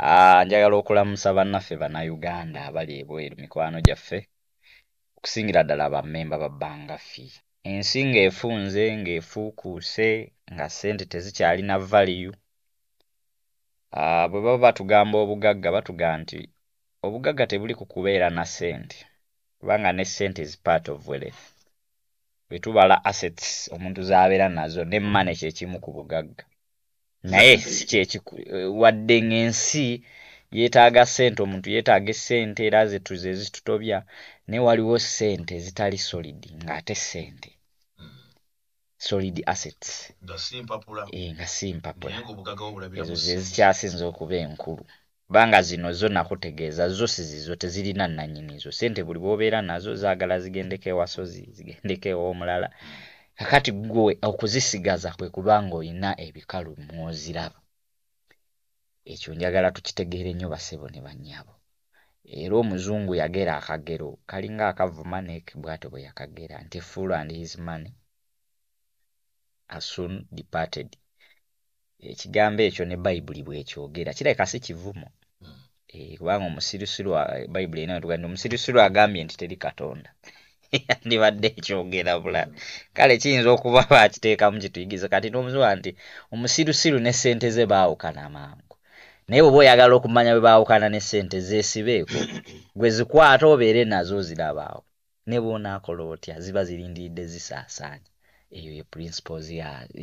Ah, njagala okulamusa bannaffe bannauganda abali ebweru mikwano gyaffe okusingira ddala bammemba babbanga fi ensi ngaefunze ngaefuukuuse nga ssente tezikyalina valiyu ah, bwe baba batugamba obugagga batuga nti obugagga tebuli kukubeera na ssente kubanga ne ssente is part of wealth bwe tubala assets omuntu z'abeera nazo ne mane kyekimu ku bugagga naye sikyekiku wadde ng'ensi yeetaaga ssente omuntu yeetaaga essente era zetuze zitutobya naye waliwo ssente zitali solidi ng'ate ssente hmm. solid assets nga si mpapulaezo eh, zezikyasinze okuba enkulu banga zino zo nakutegeeza zo sizizo tezirina nanyinizo sente buli bwobeera nazo zaagala zigendekewasozi zigendekewo omulala mm. kakati ggwe okuzisigaza kwe kuba ng'olina ebikalu mwoziraba ekyo njagala tukitegeere nnyo basebo ne bannyabo era omuzungu yagera akagero kalinga akavuma nekibwato bwe yakagera nti full and his money asoon departed ekigambo ekyo ne bayibuli bwekyogera kirabika si kivumo hmm. eh, kubanga omusirusiru bayibuli erina wetugandi omusirusiru agambye nti teri katonda yandibadde ekyogera bulala kale kiyinza okuba bakiteekamu kituyigiza kati nomuzuwa nti omusirusiru nessente ze baawukana mangu naye bweoba oyagala okumanya bwe baawukana nessente zeesibeeko gwe zikwata obeere nazo zirabaawo ne bwonaakola otya ziba zirindiridde zisaasaanya eyo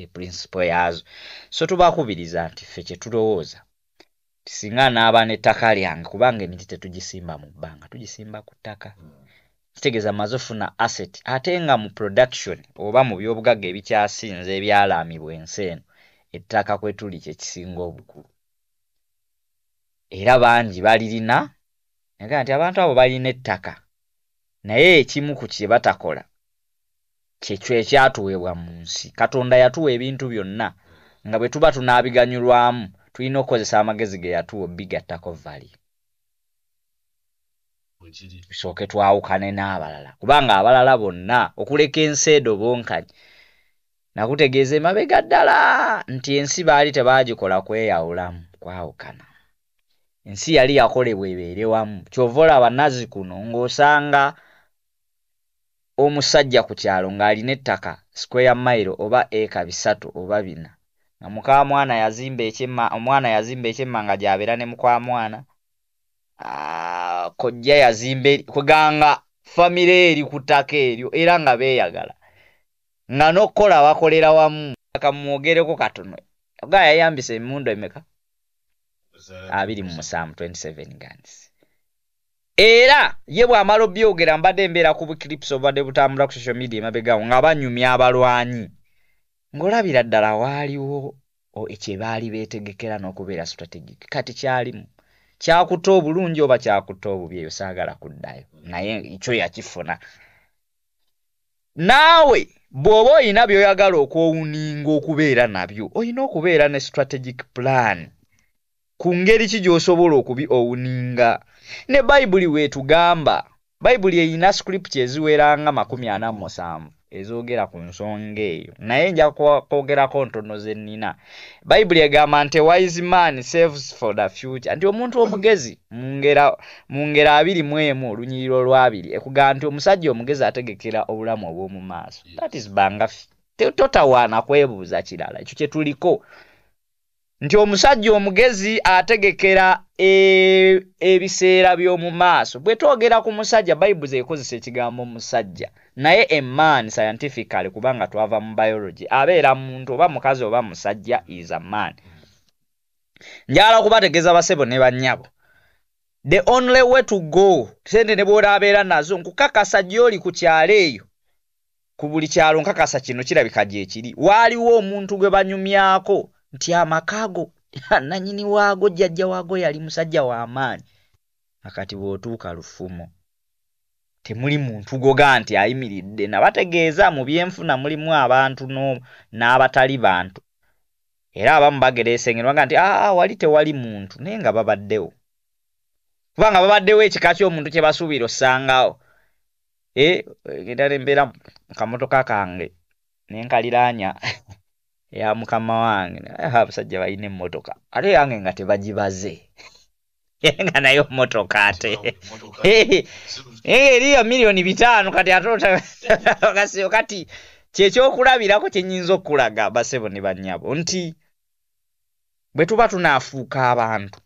eprinsipo yaazo so tubakubiriza nti ffe kyetulowooza tisinga naaba n'ettaka lyange kubanga emiti tetugisimba mu bbanga tugisimba ku ttaka mm. kitegeeza maze ofuna asset ate nga mu production oba mu byobugagga ebikyasinze ebyalaamibwa ensi eno ettaka kwe tuli kye kisinga obukulu era bangi balirina nagaa nti abantu abo balina ettaka naye ekimu ku kye batakola kyekyo ekyatuweebwa mu nsi katonda yatuwa ebintu byonna nga bwe tuba tunaabiganyulwamu tulina okukozesa amagezi ge yatuwa obigattako value soke twawukane n'abalala kubanga abalala bonna okuleka ensi edo bonkanyi nakutegeeza emabega ddala nti ensi baali tebagikola kweyawulamu kwawukana ensi yali yakolebwa ebeere wamu kyova olaba nazzi kuno ng'osanga omusajja ku kyalo ng'alina ettaka square mayiro oba eka bisatu oba bina nga mukamwana yazimba ekyemma omwana yazimba ekyemma nga gyabeera ne mukwamwana Ah, kojja yazimba kweganga famire eri ku ttaka eryo era nga beeyagala nga n'okukola bakolera wamu akamwogereko katono oga yayambisa emundu emeka abiri mu musanvu 27 gans era ye bw'amala obyogera mbadde mbeera ku bukiripsi obubadde butambula ku social media emabegawo nga banyumya abalwanyi ng'olabira ddala waaliwo oh, ekyebaali beetegekera n'okubeera strategic kati kyalimu kyakuta obulungi oba kyakuta obubi eyo saagala kuddayo naye ekyo yakifuna naawe bw'oba oyina by'oyagala okwowuninga okubeera nabyo oyina okubeera ne strategic plan ku ngeri ki gy'osobola okubi owuninga ne bayibuli weetugamba bayibuli eyina scripiti eziweranga makumi ana mu musanvu ezoogera ku nsonga eyo naye nja kwogerako ntono ze nnina bayibuli egamba nti wise man saves for the future nti omuntu omugezi mu ngera abiri mu emu olunyiriro olwabiri ekugamba nti omusajja omugezi ategekera obulamu obw'omu maaso that is bangafi totawaana kwebuuza kirala ekyo kye tuliko nti omusajja omugezi ategekera e, ebiseera e by'omu maaso bwe twogera ku musajja bayibuzi ekozesa ekigambo musajja naye eman scientifically kubanga twava mu biology abeera muntu oba mukazi oba musajja is a man njala kubategeeza basebo ne bannyabo the only way to go sente ne bw'olaabeera nazo nkukakasa gy'oli ku kyalo eyo ku buli kyalo nkakasa kino kirabika gye kiri waaliwo omuntu gwe banyumyako nti amakaago nanyini waago jjajja waago yali musajja w'amaanyi akati bw'otuuka lufumo temuli muntu goga nti ayimiridde nabategeeza mu byenfuna mulimu abantu n'abatali bantu era abamu bagereesengerwanga nti aa wali tewali muntu naye nga babaddewo kubanga babaddewo ekika ky'omuntu kye basuubira osangawo e eh, genda eh, nembeera kamotoka kange nenkaliraanya eya mukama wange ha abasajja balina emmotoka ate yange nga tebagibaze nga naye omotoka ate eeriyo miliyoni bitaano kati atotagasiyo kati kyekyokulabirako kyenyinza okulaga basebo ne bannyabo nti bwe tuba tunaafuuka abantu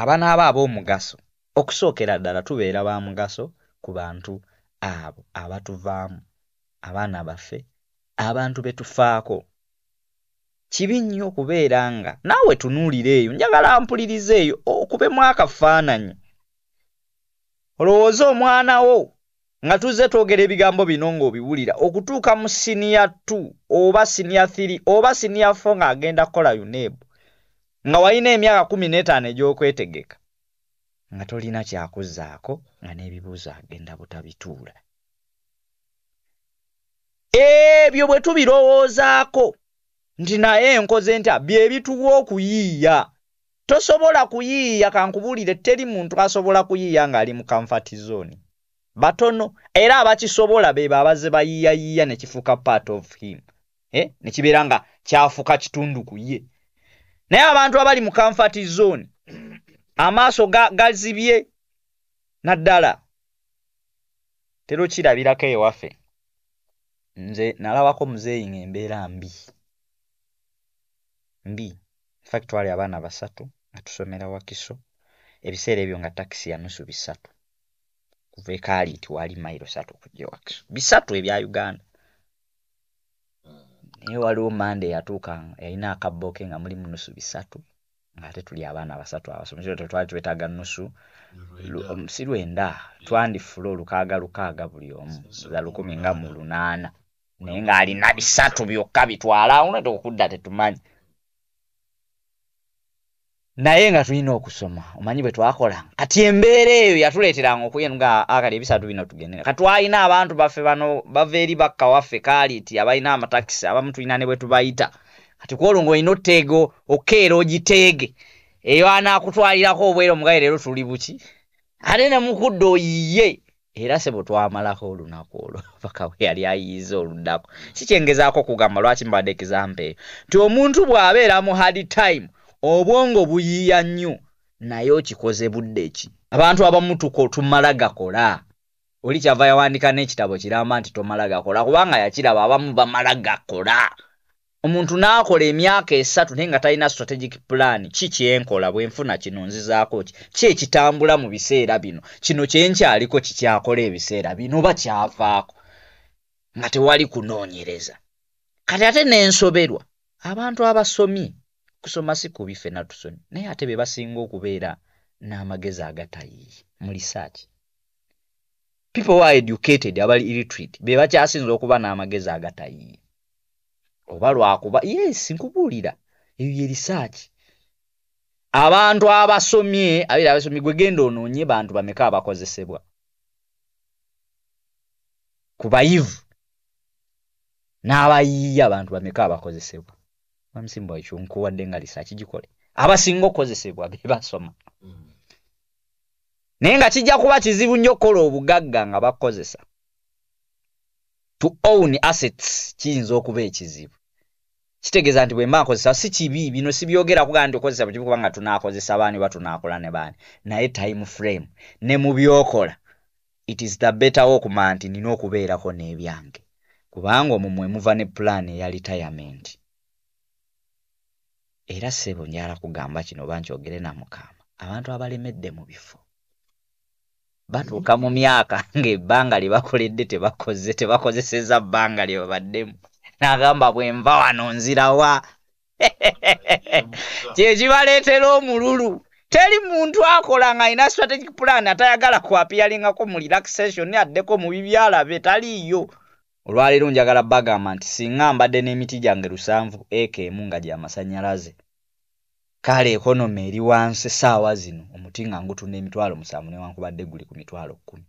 abanaaba ab'omugaso okusookera ddala tubeera ba mugaso ku bantu abo abatuvaamu abaana baffe abantu be tufaako kibi nnyo okubeera nga naawe tunuulira eyo njagala mpuliriza eyo okubemu akafaananyi olowooza omwana wo nga tuzze twogera ebigambo bino ng'obiwulira okutuuka mu siniya tu oba siniya thiri oba siniya fo ng'agenda kukola unebu nga walina emyaka kumi n'etaano egy'okwetegeka nga tolina kyakuzzaako nga n'ebibuuzo agenda butabituula ebyo bwe tubirowoozaako nti naye enkoze ntya ah, bye bituwa okuyiiya tosobola kuyiiya kankubuulire teri muntu asobola kuyiiya ng'ali mu kamfatizooni batono era abakisobola beba abaze bayiiyayiiya ne kifuuka part of him e ne kibeera nga kyafuuka kitundu ku ye naye abantu abali mu kamfatizooni amaaso gazibye naddala tero kirabirako ewaffe nze nalabako muzeeyi ngaembeera mbi mbi infact twali abaana basatu nga tusomera wakiso ebiseera ebyo nga takisi ya nusu bisatu kuva ekaali ti wali mairo satu okujja ewakiso bisatu ebya uganda hmm. naye waliwo mande yatuuka yalina akabooke nga muli mu nusu bisatu ngaate tuli abaana basatu abasomtwali tuwetaaga nusu si lwenda twandifula olukaaga lukaaga buli omu za lukumi nga mu lunaana naye ng'alina bisatu byokka bitwalaawuna tokudda tetumanyi naye nga tulina okusoma omanyi bwe twakolanga kati embeera eyo yatuleeteranga okuyenga akali ah, ebisatu bino tugendee kati twalina abantu baffe bano bava eri bakka waffe kaliti abalina amatakisi abamu tulina ne bwe tubayita kati kwolwo ng'olina otteego okeera ogiteege eyo anaakutwalirako obwera omugayirero tuli buki ate ne mukudde oyiye era se bwetwamalako olunaku olwo paka weyali ayiiza oluddako kikyengezaako kugamba lwaki mbadde ekizampa eyo nti omuntu bw'abeera mu hard time obwongo buyiiya nnyo naye okikoze budde ki abantu abamu tumala gakola oli kyava yawandika n'ekitabo kiramba nti tomala gakola kubanga yakiraba abamu bamala gakola omuntu n'akola emyaka esatu naye nga talina strategic plan ki kyenkola bwe nfuna kino nzizaako ki ki ekitambula mu biseera bino kino kye nkyaliko kikyakola ebiseera bino oba kyavaako nga tewali kunoonyereza kati ate n'ensoberwa abantu abasomi kusoma si ku bife natusomi naye ate be basinga okubeera n'amagezi agatayiyi mu research people were educated abali irritrate be bakyasinza okuba n'amagezi agatayiyi oba lwakuba ye sinkubuulira ebyo byerisaaki abantu abasomye abiri abasomye gwe genda onoonye bantu bameka abakozesebwa ku bayivu n'abayiiya abantu bameka abakozesebwa bamusimbu ekyo nkuwadde nga lisaaki gikole abasinga okukozesebwa be basoma naye nga kijja kuba kizibu nnyo okukola obugagga nga bakozesa to own assets kiyinza okuba ekizibu kitegeeza nti bwemba nkozesa si kibi bino sibyogera kugaa nti okozesa bukibi kubanga tunaakozesa baani oba tunaakola ne baani naye time frame ne mu byokola it is the better okuma nti nina okubeerako n'ebyange kubanga omumwe muva ne pulaani eya retirement era sebo njala kugamba kino oba nkyogere namukama abantu abalemedde mu bifo batuuka mu myaka ng'ebbanga lye bakoledde tebakoze tebakozeseza bbanga lye babaddemu n'agamba bwenva wano nzirawa kyekibaleetera omululu teri muntu akola ngaalina strategic plan atayagala kwapiyalingako mu relaxation addeko mu bibyalabe taliiyo olwaleero njagala bagamba nti singa mbadde n'emiti gyange lusanvu eka emu nga gyamasannyalaze kale ekonoma eri wansi saawa zino omuti nga ngutunda emitwalo musanvu newankubadde guli ku mitwalo kkumi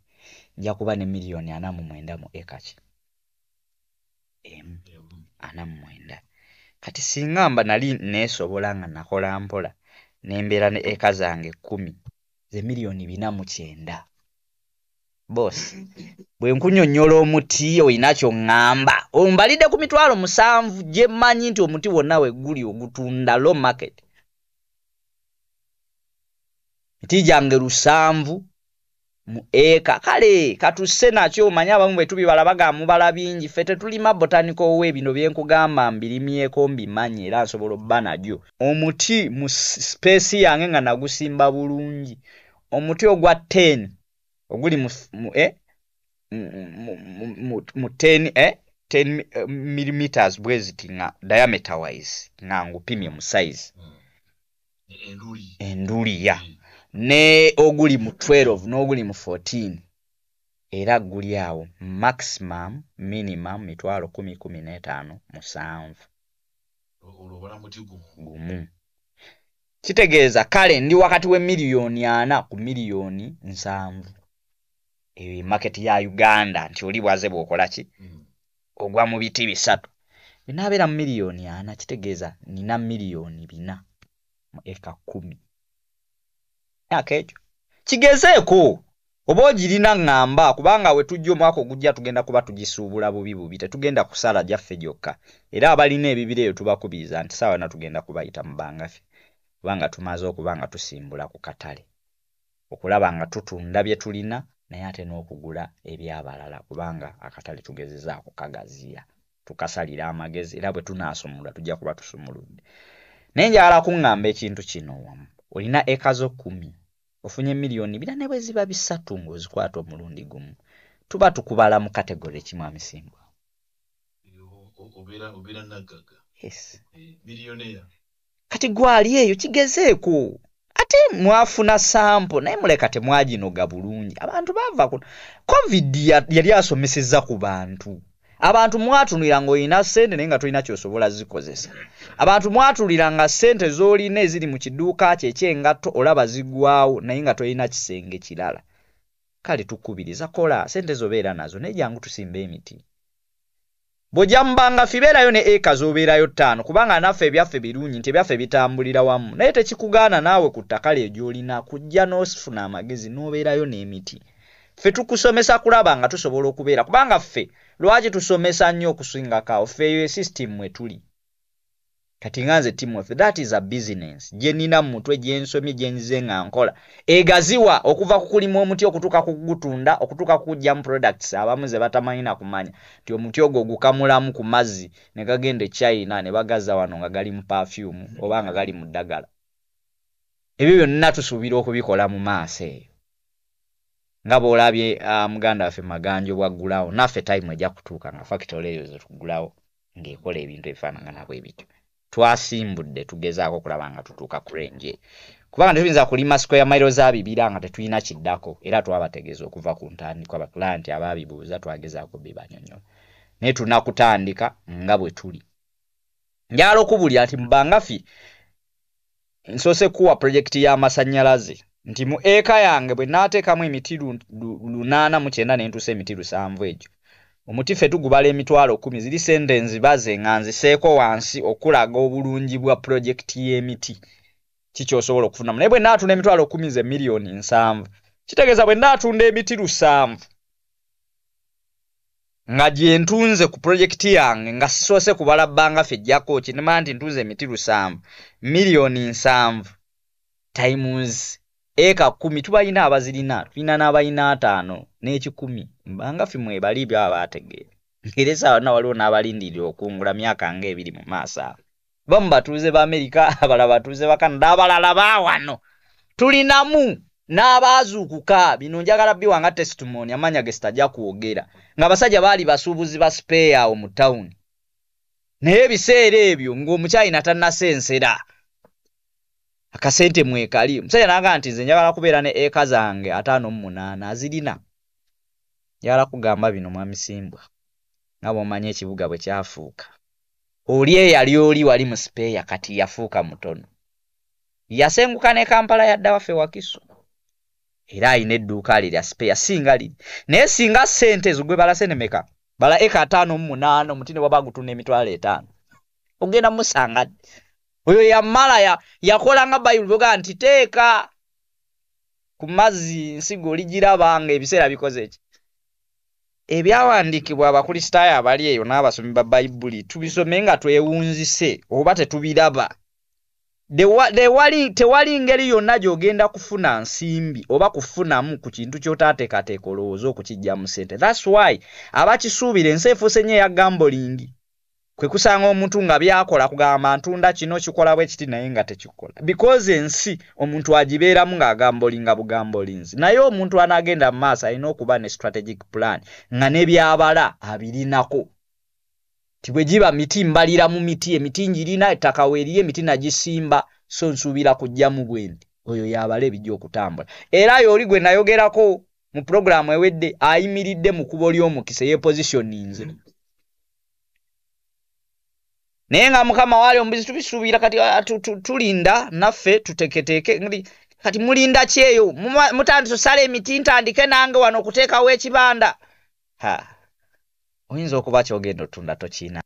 nja kuba ne miliyoni ana mu mwenda mu eka ki emu yeah. ana mu mwenda kati singa mba nali neesobola nga nakola mpola nembeera ne eka zange kkumi ze miliyoni bina mu kyenda boosi bwe nkunyonnyola omuti olina kyoŋŋamba ombalidde ku mitwalo musanvu gye mmanyi nti omuti wonna we guli ogutunda low market miti gyange lusanvu mu eka kale katusse nakyo omanye abamu bwe tubibala bagamba mubala bingi ffe tetulima botanika owe bino bye nkugamba mbirimyeko mbimanye era nsobola obba nagyo omuti mu sipeesi yange nga nagusimba bulungi omuti ogwa ten oguli mu e mu ten e ten eh, millimeters bweziti nga diameter wise nga ngupimye mu saizi hmm. e-, enduliya mm. ne oguli mu 12 n'oguli mu 14 era guli awo maximum minimum mitwalo 115 musanvugumu kitegeeza kale ndi wakati w'emiliyoni ana ku miliyoni nsanvu emaketi e ya uganda nti oli bwaze bw'okola ki hmm. ogwa mu biti bisatu binaabeera mu miliyoni ana kitegeeza nina miliyoni bina mu eka kumi myaka ah, egyo kigezeeko oba ogirina ŋŋamba kubanga we tujja omwaka ogujja tugenda kuba tugisuubula bubi bubi tetugenda kusala gyaffe gyokka era abalina ebibira ebyo tubakubiriza nti saawa yona tugenda kubayita mu bangaffe kubanga tumaze okuba nga tusimbula ku katale okulaba nga tutunda bye tulina naye ate n'okugula ebyabalala kubanga akatale tugezezaako kagaziya tukasalira amagezi era bwe tunaasumulula tujja kuba tusumuludde naye njagala kuŋŋamba ekintu kino wamu olina eka zokkumi ofunye miliyoni bira bwe ziba bisatu ng'ozikwata omulundi gumu tuba tukubala mu kategole kimu amisingwa obeera nagaga e, kati gwali eyo kigezeeko ate mwafuna sampo naye muleka temwaginoga bulungi abantu baava kuno covid yali asomeseza ku bantu abantu mwatunulira ng'olina sente naye nga tolina kyosobola zikozesa abantu mwatulira nga sente z'olina eziri mu kiduuka kyekyengato olaba ziggwawo naye nga tolina kisenge kirala kale tukubiriza kola sente zobeera nazo naye jangu tusimba emiti bw'ojja mubanga fibeerayo ne eka z'obeerayo ttaano kubanga naffe ebyaffe birungi nti ebyaffe bitambulira wamu naye tekikugaana naawe ku ttaka lye gy'olina kujja n'osifuna amagezi n'obeerayo n'emiti ffe tukusomesa kulaba nga tusobola okubeera kubanga ffe lwaki tusomesa nnyo okuswinga kaofeeyo esystemu mwe tuli kati nga nze timothy that is a business gye nnina mu mutwe gye nsomye gye nzize nga nkola egaziwa okuva ku kulima omuti okutuuka ku kugutunda okutuuka ku kugyamu products abamu ze batamanyina kumanya nti omuti ogwo gukamulamu ku mazzi ne gagenda echina ne bagaza wano nga gali mu perfume oba nga gali mu ddagala ebyo byonna tusuubira okubikola mu maaso eyo nga bwolabye uh, muganda waffe maganjo bwaggulawo naffe tayimu ejja kutuuka nga fakitole eyo zetuggulawo ng'ekola ebintu ebifaananganabw ebityo twasimbudde tugezaako okulaba nga tutuuka kurenje kubanga netuyinza kulima sikweya mairo za bibira nga tetulina kiddako era twabategeeza okuva ku ntandikwa bakulanti ababibuuza twagezaako bibanyonyola naye tulina kutandika nga bwe tuli njala okubulya nti mubangafi nsoose kuwa purojekiti y'amasannyalaze nti mu eka yange bwe naateekamu emiti lunaana mu kyenda nentuusa emiti lusanvu egyo omuti fe tugubala emitwalo kumi ziri sentensi baze nga nziseeko wansi okulaga obulungi bwa pulojekiti y'emiti kikyosobola okufunamu naye bwe naatunda emitwalo kumi ze miliyoni nsanvu kitegeeza bwe naatunda emiti lusanvu nga gye ntunze ku pulojekiti yange nga sisoose kubala bbanga fe ejjako ki nemaa nti ntunze emiti lusanvu miliyoni nsanvu times eka kumi tubalina abazirina tulina n'abalina ataano n'ekikumi mbanga fe mwebali byaba bategeera era esaawonna waliwo n'abalindirira okungula myaka ng'ebiri mu maaso awo ba mu batuuze ba amerika abalala batuuze ba kanada abalala baawano tulinamu n'abaazuukuka bino njagala biwanga testimony amanya ge sitajja kwogera ng'abasajja baali basuubuzi ba speyaawo mu tawuni naye ebiseera ebyo ng'omukyayina tannasensera akasente mwekali omusajja naga nti nze njagala kubeera ne eka zange ataano mumunaana azirina njagala kugamba bino mwamisimbwa nabwomanyi ekibuga bwe kyafuuka oli eyali oli wali mu speya kati yafuuka mutono yasenguka ne kampala yaddawaffe wakiso era ayina edduuka lirya speya singa liri naye singa sente ezo gwe balase nemeka bala eka ataano mumunaana omutine waba gutunda emitwalo etaano ogenda musanga oyo yamala yakolanga bayibuli bogaa nti teeka ku mazzi nsigo oligiraba nga ebiseera bikoze eki ebyawandiikibwa abakulisitaayo abali eyo n'abasomi ba bayibuli tubisome nga twewunzise oba tetubiraba tewali ngeri yonna gy'ogenda kufuna nsimbi oba kufunamu ku kintu ky'otaateekateeka olowooza okukijjamu sente thats why abakisuubira ensi efuuse nye eya gambolingi kwe kusanga omuntu nga byakola kugamba ntunda kino kikola bwe kiti naye nga tekikola bikoze ensi omuntu agibeeramu ng'agamba olinga bugamba olinzi naye omuntu anaagenda mu maaso alina okuba ne strategic plan nga nebyabala abirinako ti bwe giba miti mbalira mu miti emiti njirina ettaka weeriyo emiti nagisimba so nsuubira kujjamu bwendi oyo yabala ebijja okutambula era yo oli gwe nayogerako mu puloguraamu ewedde ayimiridde mu kubo ly'omukisa yepositioninze naye nga mukama waali omubuzi tubisuubira kati ah, tulinda naffe tuteketeeke kati mulinda kyeyo mutandise osala emiti ntandike nange wano okuteekawo ekibanda oyinza okuba kyogenda otunda tokiina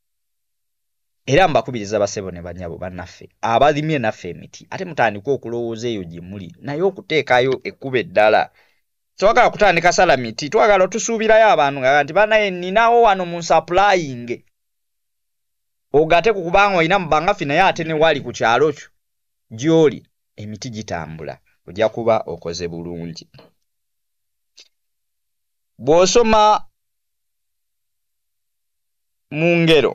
era mbakubiriza basebo ne banyabo bannaffe abalimye naffe emiti ate mutandike okulowooza eyo gye muli naye okuteekayo ekkuba eddala twagala kutandika sala miti twagala otusuubirayo abantu nga nti banaye nninawo wano mu nsapulayinge ogate kukubanga olina mubangafe naye ate ne wali ku kyalo kyo gy'oli emiti gitambula ojja kuba okoze bulungi bw'osoma mu ngero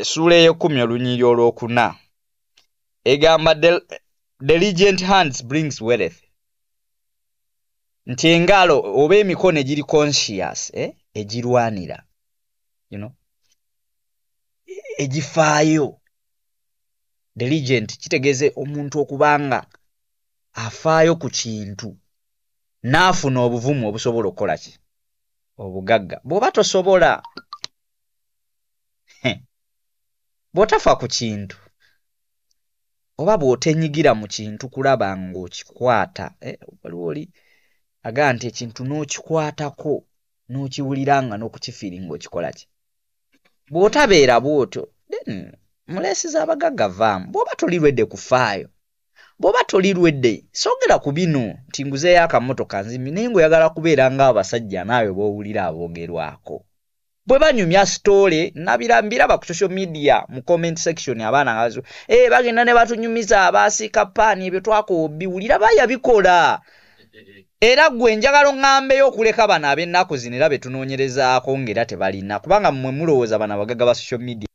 essuula ey'ekkumi olunyiri olw'okuna egamba diligent hands brings wealth nti engalo oba emikono egiri conscious eh? egirwanira you know? egifaayo diligent kitegeeze omuntu okubanga afaayo ku kintu n'afuna obuvumu obusobola okukola ki obugagga bw'oba tosobola bw'otafa ku kintu oba bw'otenyigira mu kintu kulaba ng'okikwata eh, waliwo oli aga nti ekintu n'okikwatako n'okiwulira nga n'okukifiiri ng'okikola ki bw'otabeera bw'otyo then muleesi z'abagagga vaamu bw'oba tolirwedde kufaayo bw'oba tolirwedde sogera ku bino nti nguzeeyo akamotoka nzimi naye ng'oyagala kubeera ng'abasajja naawe b'owulira aboogerwako bwe banyumya sitoole nabirambiraba ku social media mu comment section abaana ngazo e eh, bagenda ne batunyumiza abaasiika paani ebyo twakobbi wulira baya bikola era gwe njagala ŋŋambeyo okuleka bano ab'ennaku zino era be tunoonyerezaako ng'era tebalina kubanga mmwe mulowooza bano abagaga ba social media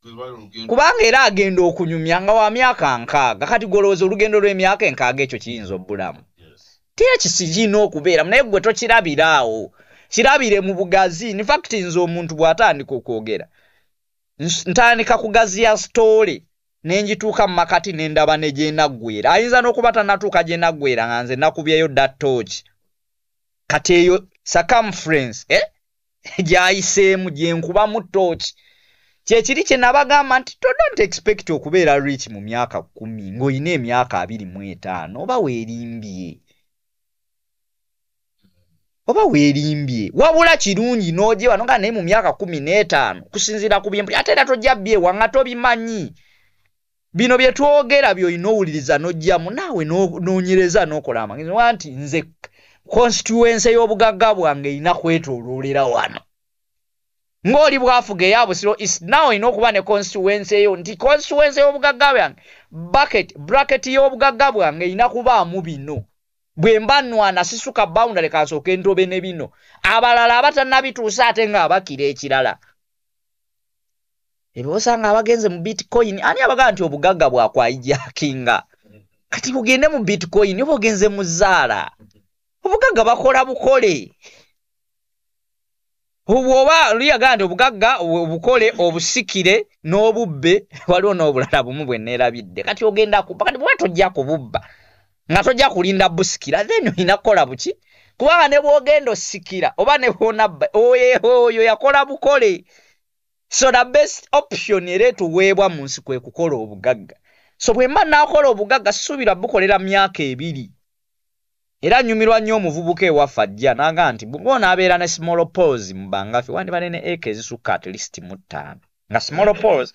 kubanga era agenda okunyumya nga wa myaka nkaaga kati golowooza olugendo lw'emyaka enkaaga ekyo kiyinza obbulamu ti ekisi kiina okubeera naye gwe tokirabiraawo kirabire mu bugazi ne fakiti nze omuntu bw'atandika okwogera ntandika kugazi ya sitoole ne ngituuka mu makati ne ndaba ne gyenaggwera ayinza n'okuba tannatuuka gyenaggwera nga nze nakubyeyo dattooki kati eyo circumference eh? gyayiseemu gyenkuba mu tooki kyekiri kye nabagamba nti todont expect okubeera rich mu myaka kumi ng'olina emyaka abiri mu etaano oba weerimbye oba weerimbye wabula kirungi n'ogyeba nonga naye mu myaka kumi n'etaano kusinziira ku byempu ate era tojyabbye wanga tobimanyi bino bye twogera by'olina owuliriza n'ojjamu naawe noonyereza n'okola amagezi wa nti nze konsituwensi ey'obugagga bwange erina kwetooloolera wano ng'oli bwafuga eya busiro is naw erina okuba ne konsituwensi eyo nti konsituwensi ey'obugagga bwange baket buraketi y'obugagga bwange erina kubaamu bino bwe mba nwana sisuka baundale kansooka entobe ne bino abalala abatannabituusa ate ng'abakira ekirala ebyosanga abagenze mu bitcoyin ani abagaa nti obugagga bwakwaijakinga kati bugende mu bitcoyin oba ogenze mu zaala obugagga bakola bukole bwoba luyagaa nti obugagga obukole obusikire n'obubbe waliwo n'obulala bumu bwe neerabidde kati ogenda kubba kati bwa tojja kububba nga tojja kulinda busikira then olina kukola buki kubanga ne bwogenda osikira oba ne bwonabba oyo yakola bukole so the best option era etuweebwa mu nsi kwe kukola obugagga so bwe mba naakola obugagga sisuubirwa bukolera myaka ebiri era nnyumirwa nnyo omuvubuka ewaffe ajja naga nti bugoonaabeera ne smolopols mubangafe wandibale ne eka ezisukka at least mu ttaano nga smolopols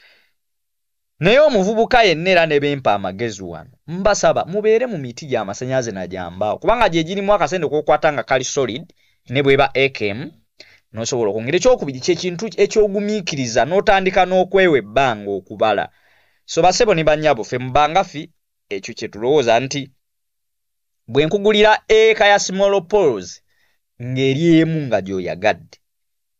naye omuvubuka yenna era ne bempa amagezi wano mbasaba mubeere mu miti gy'amasanyaze nagyambaawo kubanga gye girimu akasente k'okwata nga kali solid ne bweba ekemu nosobola okwongera ekyokubiri kyekintu ekyogumiikiriza n'otandika n'okwewa ebbanga okubala so basebo ne banyabufe mubangafi ekyo kye tulowooza nti bwe nkugulira eka ya smallpols ng'eri emu nga gy'oyagadde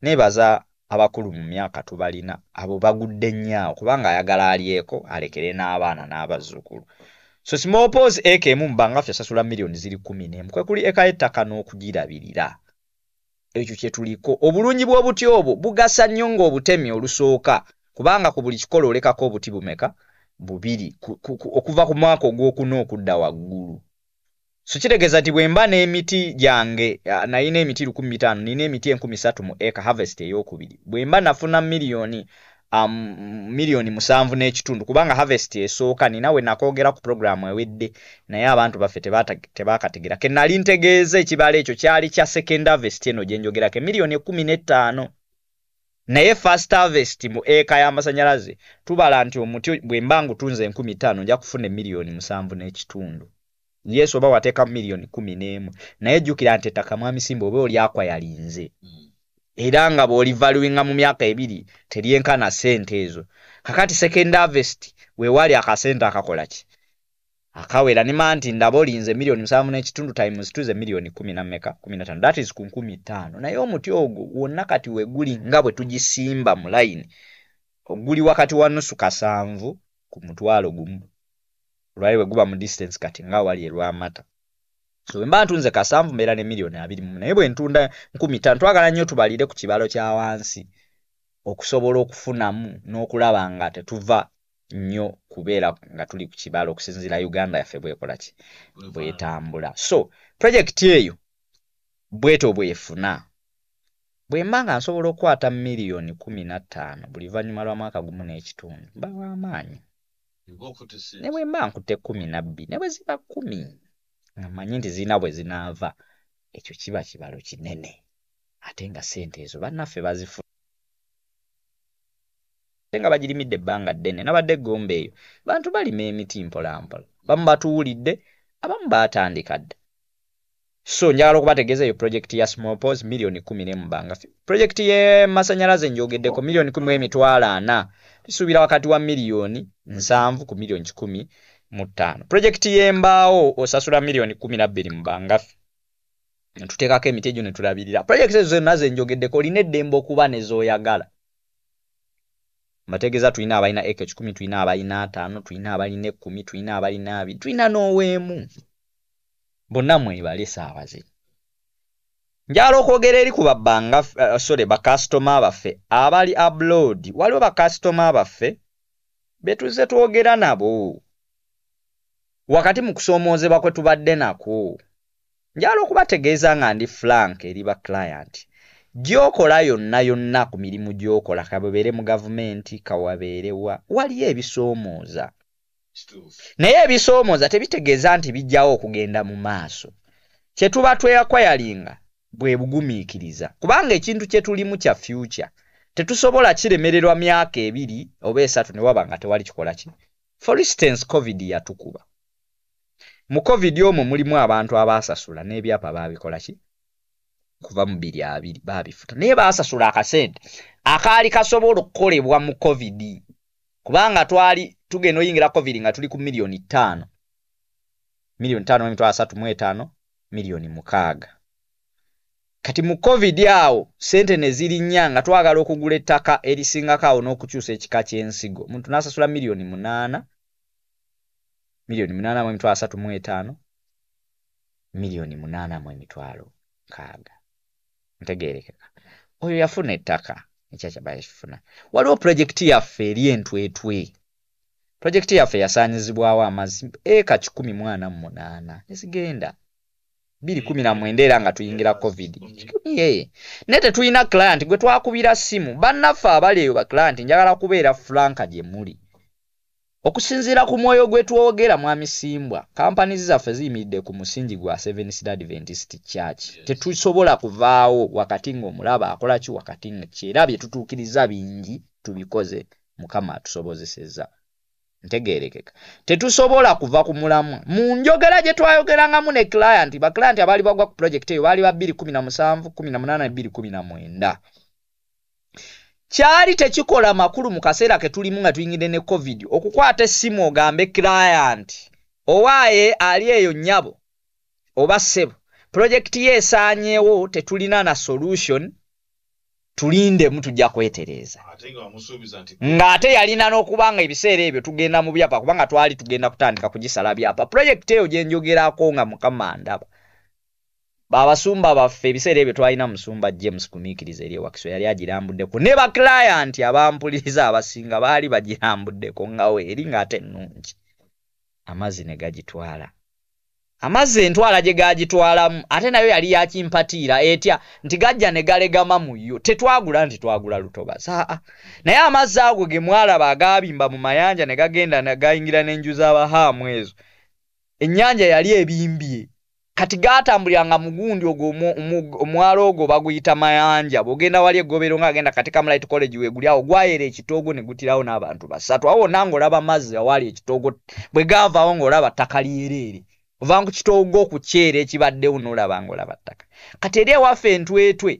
neebaza abakulu mu myaka tubalina abo bagudde nnyaawo kubanga ayagala alyeko alekere n'abaana n'abazzukulu so smallpols eka emu mubangaffe asasula miliyoni ziri kumi n'emu kwe kuli eka y'ettaka n'okugirabirira ekyo kye tuliko obulungi bw'obuti obwo bugasa nnyo ng'obutemi olusooka kubanga ku buli kikolo olekako obuti bumeka bubiri okuva ku mwaka ogw'okuna okudda waggulu sukitegeeza nti bwe mba n'emiti gyange nayina emiti 15 nina emiti 13 mu eka harvest eyokubiri bwe mba nafuna miliyoni Um, miliyoni musanvu n'ekitundu kubanga harvest esooka ninawe nakoogera ku puroguramu ewedde naye abantu baffe tebakategera ke nali ntegeeza ekibala ekyo kyali kya second harvest eno gye njogerako emiliyoni ekumi n'ettaano naye first harvest mu eka y'amasanyalaze tubala nti omuti bwe mba ngutunze enkumi ttaano nja kufuna emiliyoni musanvu n'ekitundu yesu oba wateeka miliyoni kumi n'emu naye jjukira nti ettaka mwami simba oba oliakwa yalinze era nga bwolivaluinga mu myaka ebiri teryenkana sente ezo kakati second avest wewali akasente akakola ki akawera nima nti ndaba olinze miliyoni musanvu n'ekitundu times tuze miliyoni kumi nameka kumi na tano thatis ku nkumi ttaano naye omuti ogwo wonna kati weguli nga bwe tugisimba mu layini oguli wakati wa nusu kasanvu ku mutwalo gumu olwali bwe guba mu distance kati nga wali erwamata so bwemba ntunze kasanvu mbeera ne miliyoni abiri mu naye bwe ntunda nkumi ttaano twagala nnyo tubalire ku kibalo kya wansi okusobola okufunamu n'okulaba nga tetuva nnyo kubeera nga tuli ku kibalo okusinziira uganda yaffe bwekola ki bwetambula so purojekiti eyo bweto bwefuna bwe mba nga nsobola okukwata miliyoni kumi na ttaano buli vanyuma lwa mwaka gumu n'ekitundu mba w'amaanyi ne bwe mba nkutte kkumi nabbi ne bwe ziba kkumi amanyi nti zirina bwe zinaava ekyo kiba kibalo kinene ate nga sente ezo bannaffe bazifu ate nga bagirimidde ebbanga ddene nabadde egomba eyo bantu balima emiti mpolampola bamu batuwulidde abamu baatandika dda so njagala okubategeeza eyo projekiti ya small pos miliyoni kumi nemubanga projekiti yemasanyalaze njogeddeko miliyoni kumi emitwalo ana tusuubira wakati wa miliyoni nsanvu ku miliyoni kikumi mutaano projekiti yembaawo osasula miliyoni kumi nabbiri mubangafe netuteekako emiti egyo netulabirira projekiti ezo zonna zenjogeddeko olina eddembe okuba nezoyagala mbategeeza tulina abalina ek kikumi tulina abalina ataano tulina abalina ekkumi tulina abalina abiri tulina n'owemu bonna mwebale saabaze njala okwogera eri ku babanga eh, sore bakasitoma baffe abali abload waliwo bakasitoma baffe be tuzze twogera nabo wakati mu kusoomoozebwa kwe tubadde nako njala okubategeeza nga ndi frank eri ba client gyokola yonna yonna ku mirimu gyokola kabebere mu gavumenti kawabeerewa waliyo ebisoomooza naye ebisoomooza tebitegeeza nti bijjawo okugenda mu maaso kye tuba tweyakwayalinga bwe bugumiikiriza kubanga ekintu kye tulimu kya fyukya tetusobola kiremererwa myaka ebiri oba esatu ne waba nga tewali kikola ki for instance covid yatukuba mu covid omwo mulimu abantu abaasasula n'ebyapa baabikola ki kuva mu biri abiri baabifuta naye baasasula akasente akaali kasobola okukolebwa mu covid kubanga twali tugenda oyingira covid nga tuli ku miliyoni ttaano miliyoni ttaano emitwala asatu mu etaano miliyoni mukaaga kati mu covid awo ssente ne zirinnya nga twagala okugula ettaka erisingako awo n'okukyusa ekika ky'ensigo omuntu n'asasula miliyoni munaana miliyoni munaana mu emitwalo asatu mu etaano miliyoni munaana mu emitwalo nkaaga ntegerekeka oyo yafuna ettaka ekyakyabaa kifuna waliwo pulojekiti yaffe eri entwetwe pulojekiti yaffe yasaanyizibwawo amazzi eka 18 ezigenda 219 era nga tuyingira covid naye tetulina client gwe twakubira ssimu bannaffe abaleeyo baclient njagala kubeera franka gye muli okusinziira ku mwoyo gwe twogera mwamisimbwa kampani zaffe ziyimiridde ku musingi gwa seven sid adventist church yes. tetusobola kuvaawo wakati ng'omulaba akola ki wakati nga kyera bye tutuukiriza bingi tubikoze mukama atusobozesezza ntegerekeka tetusobola kuva ku mulamwa mu njogera gye twayogerangamu ne client baclient abaali bagwa ku project eyo baali ba 2817219 kyali tekikola makulu mu kaseera ketulimu nga tuyingidde ne covid okukwata essimu ogambe client owaaye ali eyo nnyabo oba ssebo projekiti ye esaanyeewo tetulina na solution tulindemu tujja kwetereeza ng'ate yalina n'okuba nga ebiseera ebyo tugenda mu byapa kubanga twali tugenda kutandika kugisala byapa pulojekiti eyo gye njogerako nga mukama ndaba baabasumba baffe ebiseera ebyo twalina musumba james kumiikiriza eri ewakiswa yali agirambuddeko ne baclayanti abampuliriza abasinga baali bagirambuddeko ngawe eri ng'ate ennungi amazzi ne gagitwala amazzi entwala gye gaagitwalamu ate nayo yali yakimpatiira etya nti gajja ne galegama mu yo tetwagula nti twagula lutobazi aa naye amazzi ago ge mwalaba agaabimba mu mayanja ne gagenda ne gayingira n'enju z'abahaamu ezo ennyanja yali ebimbye kati gaatambuliranga mugundi ogwo omwala ogwo baguyita mayanja bwogenda wali eggobero ngaagenda katekamulight college weeguli awo gwayera ekitoogo ne gutirawo n'abantu basatu awo wonna ng'olaba mazzi awaali ekitoogo bwe gaavaawo ng'olaba ttaka lyereere vanku kitoogo okukyera ekibadde wunoolaba ngaolaba ttaka kati eri ewaffe entwetwe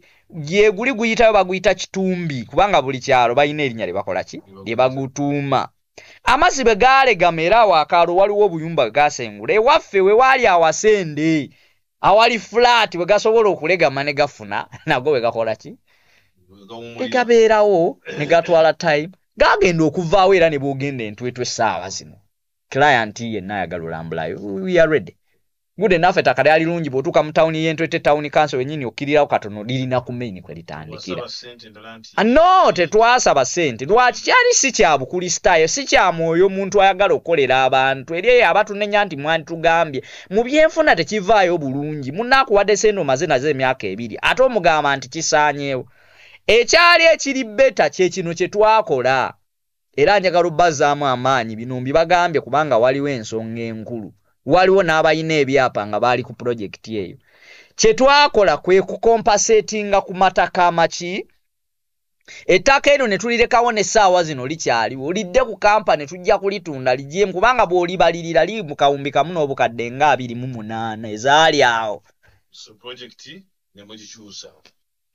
gye guli guyitayo baguyita kitumbi kubanga buli kyalo balina erinnya lye bakola ki lye bagutuuma amazzi bwe gaalegamera awo akaalo waliwo obuyumba bwe gaasengula ewaffe we waali awasende awali fulaati bwe gasobola okulegama ne gafuna nago bwe gakola ki egabeerawo ne gatwala tayimu gaagenda okuvaawo era ne boogenda entwetwe essaawa zino client yenna ayagala olambulayo weaready gud enaffe ettaka lyali lungi bwotuuka mu tawuni yentwete tawuni kanso wenyini okkirirawo katono lirina ku maini kwe litandikira ah, no tetwasaba sente lwaki kyali si kya bukulisitaayo si kya mwoyo omuntu ayagala okukolera abantu eri eyo abatunenya nti mwanditugambye mu byenfuna tekivaayo bulungi munaakuwadde sente omaze nazo emyaka ebiri ate omugamba nti kisaanyeewo ekyali ekiri beta kyekino kye twakola era njagala obbazaamu amaanyi bino mbibagambye kubanga waliwo ensonga enkulu waliwo n'abayina ebyapa nga baali ku pulojekiti eyo kye twakola kwe kukompaseetinga ku mataka amaki ettaka eno ne tulirekawo n'essaawa zino likyaliwo lidde ku kampani tujja kulitunda ligyemu kubanga bw'olibalirira liri mu kawumbi kamu n'obukadde nga abiri mu munaana ezaali awo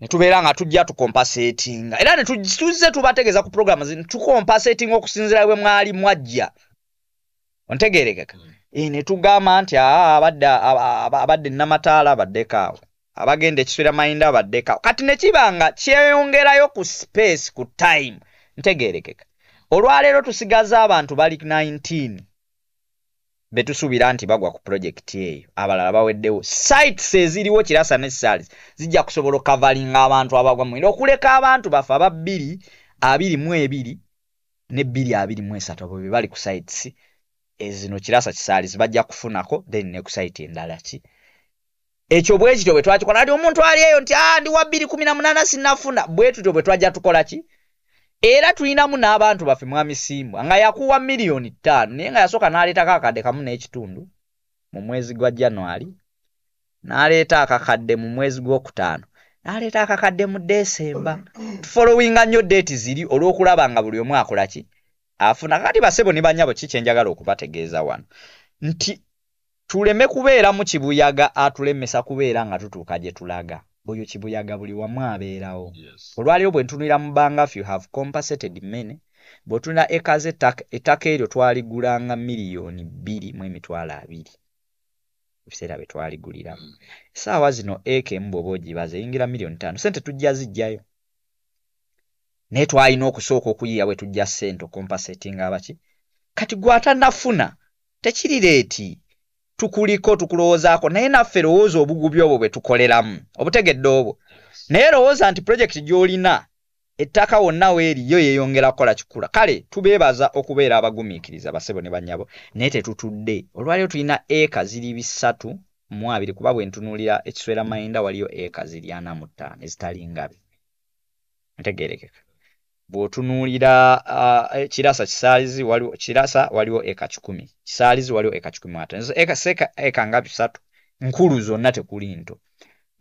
netubeera nga tujja tukompasetinga era netuzze tubategeeza ku programu zi tukompasetinga okusinzira bwe mwali mwajja ontegeregeka hmm. eh, netugamba nti abadde abadde namataala abaddekaawe abagenda ekiswira mayinda abaddekaawo kati nekibanga kyeyongerayo ku space ku time ntegerekeka olwaleero tusigaza abantu bali 19 betusuubira nti bagwa ku pulojekiti eyo abalala baweddewo sites eziriwo kirasa ne sales zijja kusobola okavalinga abantu abagwa muira okuleka abantu bafe aba bbiri abiri mu ebiri ne bbiri abiri mu esatu abo be bali ku sites ezino kirasa kisaalizi bajja kufunako then ne ku site endala ki ekyo bwekityo bwe twakikola nti omuntu ali eyo nti a ah, ndi wa bbiri kumi na munaana sinnafuna bwe tutyo bwe twajja tukola ki era tulinamu n'abantu baffe mwami simbwa nga yakuwa miliyoni ttaano naye nga yasooka n'aleeta kakadde kamu n'ekitundu mu mwezi gwa januari n'aleeta akakadde mu mwezi gwokutaano n'aleeta akakadde mu desemba tufolowinga nnyo deeti ziri olw'okulaba nga buli omu akola ki afuna kati basebo ne banyabo ki kyenjagala okubategeeza wano nti tuleme kubeera mu kibuyaga atulemesa kubeera nga tutuuka gye tulaga buyo kibuyaga buli wamu abeerawo yes. olwaleero bwe ntunuira mu banga fe have compensated men bwetunira ekaza ettaka eryo twaligulanga miliyoni bbiri mu emitwalo abiri ebiseera bye twaliguliramu mm. essaawa zino eka emu bwoba ogibaza eyingira miliyoni ttaano sente tujja zijjayo naye twalina okusooka okuyiya bwe tujja sente okompasetinga baki kati gwatanafuna tekirireeti tukuliko tukulowoozaako naye naffe lowooza obugubi obwo bwe tukoleramu obutegedde obwo naye lowooza nti pulojekiti gy'olina ettaka wonna weeriyo yeeyongera kukola kikula kale tubeebaza okubeera abagumiikiriza basebo ne bannyabo naye tetutudde olwaliyo tulina eka ziri bisatu mu abiri kuba bwe ntunuulira ekiswera mayinda waliyo eka ziri ana mu ttaano ezitali ngabi ntegerekeka bw'otunuulira uh, eh, kirasa kisaalizi waliwo kirasa waliwo eka kikumi kisaalizi waliwo eka kikumi atano eka seeka eka nga bisatu nkulu zonna tekuli nto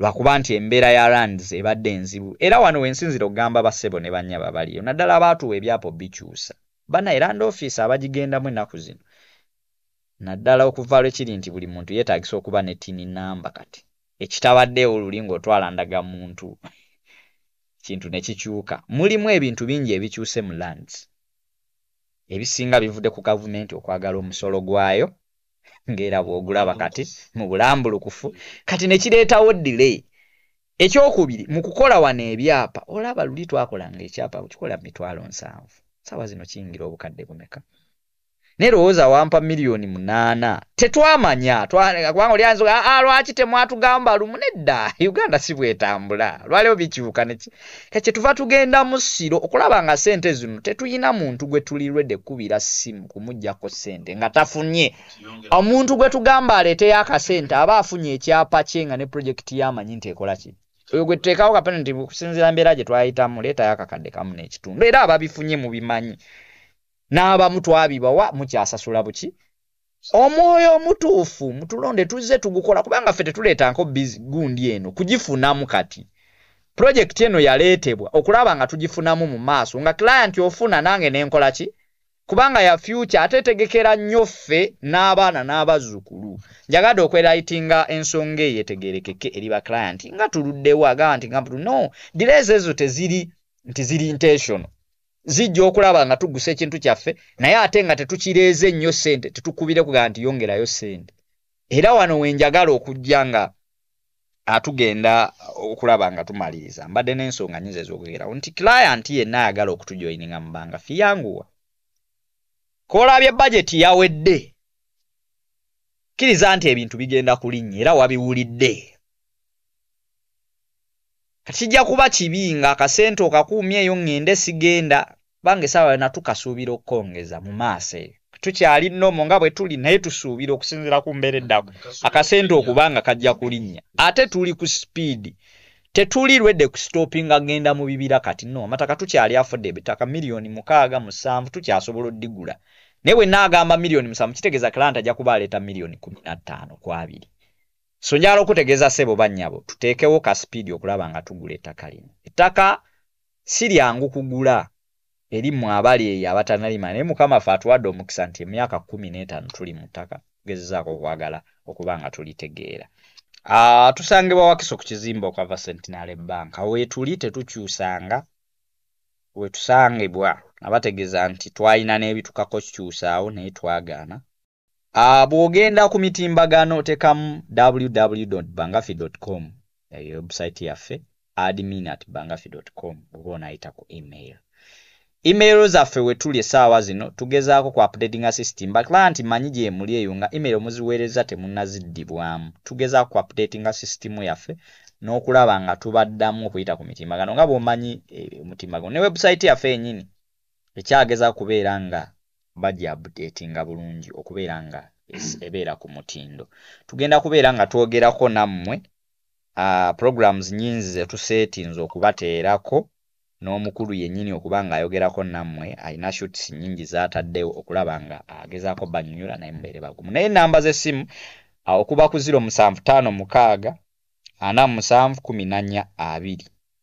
lwakuba nti embeera ya lands ebadde enzibu era wano wensinziro okugamba bassebo ne bannyaba baliyo naddala abaatuwa ebyapo bikyusa bana erand offiisi abagigendamu ennaku zino naddala okuva lwekiri nti buli muntu yeetagisa okuba ne tini namba kati ekitabaddeewo luli ng'otwala ndaga muntu kintu ne kikyuka mulimu ebintu bingi ebikyuse mu lands ebisinga bivudde ku gavumenti okwagala omusolo gwayo ngaera bw'ogulaba kati mu bulambulukufu kati ne kireetawo diray ekyokubiri mu kukola wano ebyapa olaba luli twakolanga ekyapa kikola mitwalo nsanvu sawa zino kiyingira obukadde bumeka nerowooza wampa miliyoni munaana tetwamanya kubanga oli ayinza a ah, ah, lwaki temwatugamba lumu nedda uganda si bwetambula lwaliwo bikyuka kyetuva tugenda mu siro okulaba nga sente zino tetuyina muntu gwe tulirwedde kkubira simu kumugyako sente nga tafunye omuntu gwe tugamba aleeteyo akasente aba afunye ekyapa kye nga ne pulojekiti yamanyi nti ekolaki oyo gwe tuteekawo kapene nti okusinziira mbeera gye twayitamu leetayo akakadde kamu n'ekitundu era ababifunye mu bimanyi n'abamu twabibawa mukyasasula buki omwoyo omutuufu mutulonde tuzze tugukola kubanga ffe tetuleetanko bizi gundi eno kugifunamu kati pulojekiti eno yaleetebwa okulaba nga tugifunamu mu maaso nga client ofuna nange n'enkola ki kubanga ya fyuca ateetegekera nnyo ffe n'abaana n'abazzukulu njagadde okwerayitinga ensonga eyetegerekeke eri ba client nga tuluddewo agamba nti gamba tu no dileezi ezo teziri nti ziri intentional zijja okulaba nga tugusa ekintu kyaffe naye ate nga tetukireeza ennyo sente tetukubire kugaa nti yongerayo sente era wano wenjagala okujja nga atugenda okulaba nga tumaliriza mbadde n'ensonga nyinza ez'okugerawo nti kilayanti yenna ayagala okutujoyininga mubanga fiyanguwa koolabye bajeti yawedde kkiriza nti ebintu bigenda kulinnya era wabiwulidde kijja kuba kibi nga akasente okakuumya eyo ŋŋende sigenda kubanga esaawa yona tukasuubira okukongeza mu maaso eyo tukyali nomo nga bwe tuli naye tusuubira okusinzira ku mbeera eddako akasente okuba nga kajja kulinnya ate tuli ku sipiidi tetuli lwedde ku sitoping agenda mu bibira kati no mataka tukyali afudde ebitaka miriyoni mukaaga musanvu tukyasobola oddigula naye bwe naagamba miriyoni musanvu kitegeeza kalanta ajja kuba aleeta miriyoni kumi na ttaano kw abiri so njala okutegeeza ssebo bannyabo tuteekewo ka speedi okulaba nga tugula ettaka lino ettaka si lyangu kugula erimmwe abali eyo abatanalima naye mukama fe atuwadde omukisa nti emyaka kumi n'etaano tuli mu ttaka tugezezaako okwagala okuba nga tulitegeera tusangibwa wakiso ku kizimba okwava centinale banka wetuli tetukyusanga wetusangibwa abategeeza nti twalina n'ebitukako kikyusaawo naye twagaana Ah, bw'ogenda ku mitimbagano otekamu www bangafi com ewebusaiti eh, yaffe admin at bangafi com oba onaayita ku email emailo zaffe we tuli essaawa zino tugezaako ku updatinga system baklanti manyi gye muli eyo nga email muziweereza temunaziddibwamu tugezaako ku updatinga system yaffe n'okulaba nga tubaddamu okuyita ku mitimbagano nga bwomanyi omutimbagano eh, ne webusaiti yaffe enyini ekyagezaku kubeera nga bagiabudetinga bulungi okubeera nga ebeera ku mutindo tugenda kubeera nga twogerako nammwe uh, programs nyinzi zetuseetinze okubateerako n'omukulu yennyini okuba nga ayogerako nammwe alina shuts nyingi zaataddewo okulaba nga agezaako banyura naye mubeere bagumu naye enamba zesimu okuba ku 0 7 5 6 47 14 2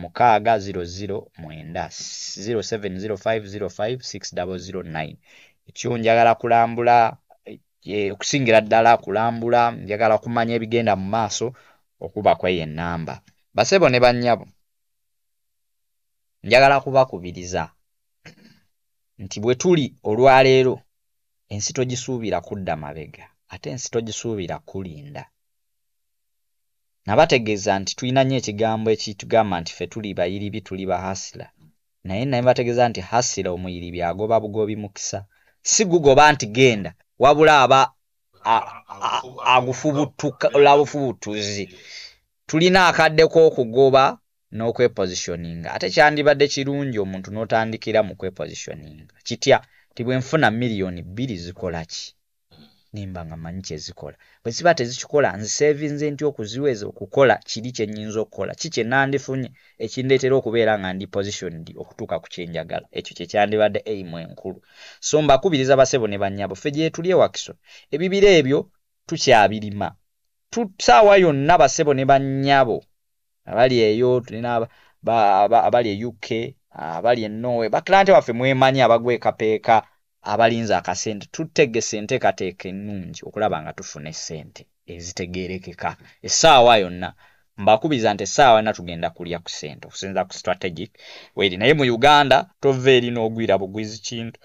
mukaaga 00970505609 ekyo njagala kulambula e, okusingira ddala kulambula njagala kumanya ebigenda mu maaso okuba kweyo enamba basebo ne bannyabo njagala kubakubiriza nti bwe tuli olwaleero ensi togisuubira kudda mabega ate ensi togisuubira kulinda nabategeeza nti tulina nnyo ekigambo ekitugamba nti ffe tuli bayiribi tuli bahasira naye nabategeeza nti hasira omuyiribi agoba bugobi mukisa si gugoba nti genda wabula aba agufubutula bufubutuzi tulina akadde k'okugoba n'okwepositioninga ate kyandibadde kirungi omuntu n'otandikira mu kwepositioninga kitya ti bwe nfuna miliyoni bbiri zikola ki nimba nga mmanyi kyezikola bwe ziba tezikikola nzisevinze nti okuziweza okukola kiri kyenyinza okukola ki kyenandifunye ekindeetera okubeera nga ndi positioned okutuuka ku kyenjagala ekyo kyekyandibadde eimu enkulu so mbakubiriza basebo ne bannyabo ffe gyetulye wakiso ebibira ebyo tukyabirima tusaawa yonna basebo ne bannyabo abali eyo tulina abali e uk e abali e norway bakira nti baffe mwemanyi abagwekapeeka abalinza akasente tutegese enteekateeka ennungi okulaba nga tufuna essente ezitegeerekeka essaawa yonna mbakubiriza nti essaawa yonna tugenda kulya ku sente okusinza ku strategic weri naye mu uganda tova eri n'ogwira bugwizi kintu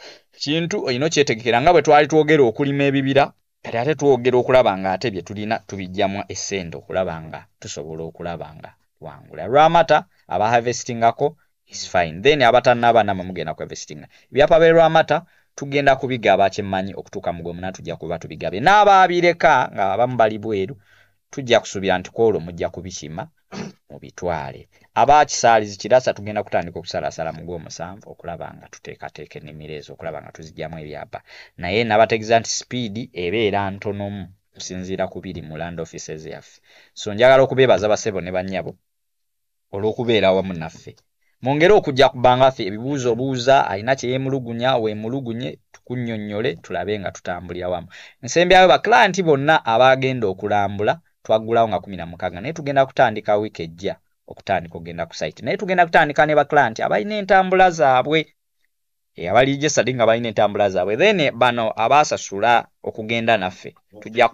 kintu olina okyetegekera nga bwe twali twogera okulima ebibira kati ate twogera okulaba nga ate bye tulina tubijjamu essente okulaba nga tusobola okulaba nga twangula lwamata abahavestingako is fine then abatannaabanamwe mugenda kuhavestinga ebyapa be lwamata tugenda kubigaba kyemmanyi okutuuka mugwemuna tujja kuba tubigabe n'abaabireka nga abamu bali bweru tujja kusuubira nti kwolwo mujja kubikima mu bitwale abakisaalizi kirasa tugenda kutandika okusalasala mugwomusanvu okulaba nga tuteekateeka ennimiro ezo okulaba nga tuzijjamu ebyapa naye nabategeeza nti sipiidi ebeera ntonomu kusinziira ku biri mu land offices yaffe so njagala okubeebaza basebo ne bannyabo olw'okubeera awamu naffe mwongere okujja kubanga ffe ebibuuzo obuuza alina kye yeemulugunya weemulugunye tukunnyonnyole tulabe nga tutambulira wamu nsembyayo baclanti bonna abaagenda okulambula twaggulawo nga 16 naye tugenda kutandika wiiki ejja okutandika okgenda ku site naye tugenda kutandika ne baclanti abalina entambula zaabwe eh, abalijesadi nga balina entambula zaabwe then bano abaasasula okugenda naffe tujja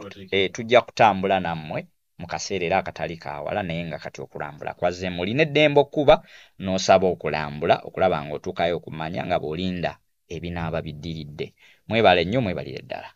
eh, kutambula nammwe mu kaseera era akatali kawala naye nga kati okulambula kwazze mulina eddembe okkuba n'osaba okulambula okulaba ng'otuukayo okumanya nga bw'olinda ebinaaba biddiridde mwebale nnyo mwebalire ddala